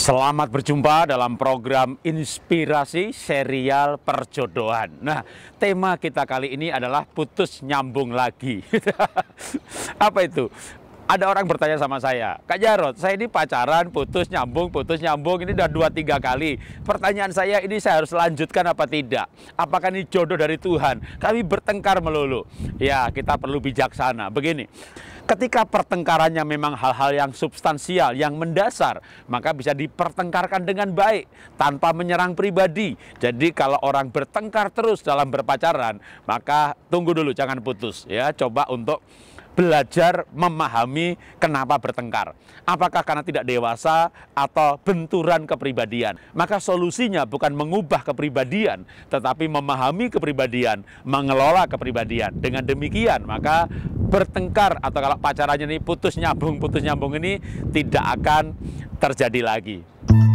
Selamat berjumpa dalam program Inspirasi Serial Perjodohan. Nah, tema kita kali ini adalah putus nyambung lagi. Apa itu? ada orang bertanya sama saya, Kak Jarod, saya ini pacaran, putus, nyambung, putus, nyambung, ini udah dua tiga kali. Pertanyaan saya ini saya harus lanjutkan apa tidak? Apakah ini jodoh dari Tuhan? Kami bertengkar melulu. Ya, kita perlu bijaksana. Begini, ketika pertengkarannya memang hal-hal yang substansial, yang mendasar, maka bisa dipertengkarkan dengan baik, tanpa menyerang pribadi. Jadi kalau orang bertengkar terus dalam berpacaran, maka tunggu dulu, jangan putus. Ya, coba untuk belajar memahami kenapa bertengkar. Apakah karena tidak dewasa atau benturan kepribadian? Maka solusinya bukan mengubah kepribadian, tetapi memahami kepribadian, mengelola kepribadian. Dengan demikian, maka bertengkar atau kalau pacarannya ini putus nyambung, putus nyambung ini tidak akan terjadi lagi.